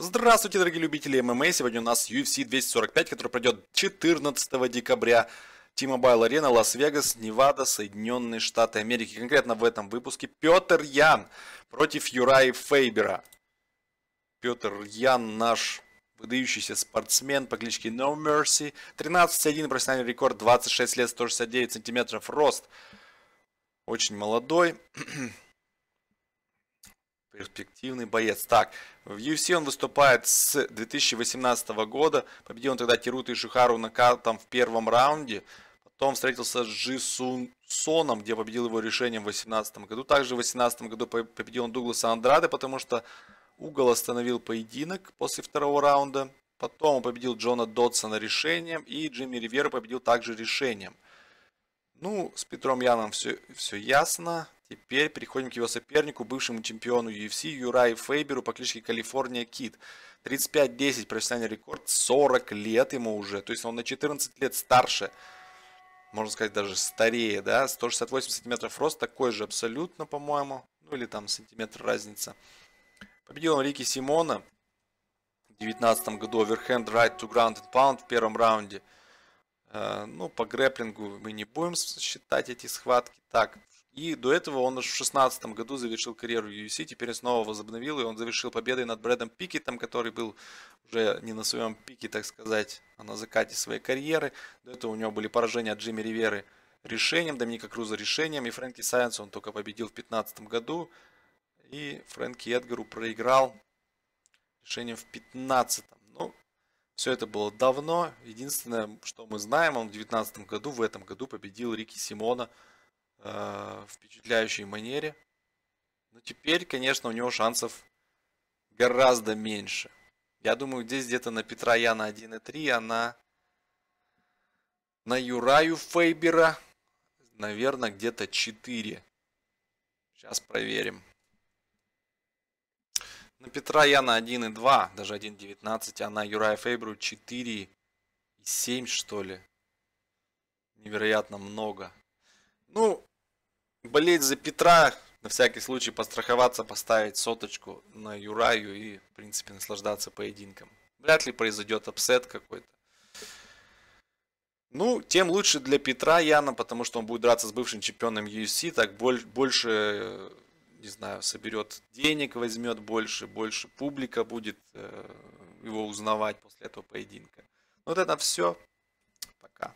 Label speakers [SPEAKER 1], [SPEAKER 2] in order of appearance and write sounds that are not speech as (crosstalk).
[SPEAKER 1] Здравствуйте, дорогие любители ММА! Сегодня у нас UFC 245, который пройдет 14 декабря. T-Mobile Arena, Лас-Вегас, Невада, Соединенные Штаты Америки. Конкретно в этом выпуске Петр Ян против Юраи Фейбера. Петр Ян наш выдающийся спортсмен по кличке No Mercy. 13-1, профессиональный рекорд, 26 лет, 169 сантиметров рост. Очень молодой. (clears throat) перспективный боец. Так, в UFC он выступает с 2018 года. Победил он тогда Тируту и Шихару там в первом раунде. Потом встретился с Джисун Соном, где победил его решением в 2018 году. Также в 2018 году победил он Дугласа Андрада, потому что угол остановил поединок после второго раунда. Потом он победил Джона Додсона решением и Джимми Ривера победил также решением. Ну, с Петром Яном все, все ясно. Теперь переходим к его сопернику, бывшему чемпиону UFC Юраю Фейберу по кличке Калифорния Кит. 35-10 профессиональный рекорд, 40 лет ему уже. То есть он на 14 лет старше, можно сказать, даже старее, да. 168 сантиметров рост, такой же абсолютно, по-моему. Ну или там сантиметр разница. Победил он Рики Симона в 2019 году. overhand right to ground and pound в первом раунде. Э, ну, по грэплингу мы не будем считать эти схватки. Так, и до этого он аж в 2016 году завершил карьеру в UFC, теперь снова возобновил, и он завершил победой над Брэдом Пикетом, который был уже не на своем пике, так сказать, а на закате своей карьеры. До этого у него были поражения от Джимми Риверы решением, Доминика Круза решением, и Фрэнки Сайенс он только победил в 2015 году, и Фрэнки Эдгару проиграл решением в 2015. Ну, все это было давно. Единственное, что мы знаем, он в 2019 году, в этом году победил Рики Симона – э, впечатляющей манере. Но теперь, конечно, у него шансов гораздо меньше. Я думаю, здесь где-то на Петра Яна 1.3, а на, на Юраю Фейбера, наверное, где-то 4. Сейчас проверим. На Петра Яна 1.2, даже 1.19, а на Юрая Фейберу 4.7, что ли. Невероятно много. Ну, болеть за Петра, на всякий случай постраховаться, поставить соточку на Юраю и, в принципе, наслаждаться поединком. Вряд ли произойдет апсет какой-то. Ну, тем лучше для Петра Яна, потому что он будет драться с бывшим чемпионом UFC, так больше, не знаю, соберет денег, возьмет больше, больше публика будет э, его узнавать после этого поединка. Вот это все. Пока.